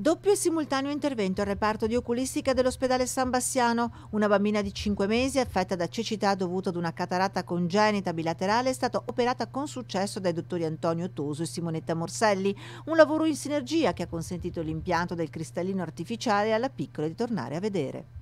Doppio e simultaneo intervento al reparto di oculistica dell'ospedale San Bassiano. Una bambina di 5 mesi affetta da cecità dovuta ad una cataratta congenita bilaterale è stata operata con successo dai dottori Antonio Toso e Simonetta Morselli. Un lavoro in sinergia che ha consentito l'impianto del cristallino artificiale alla piccola di tornare a vedere.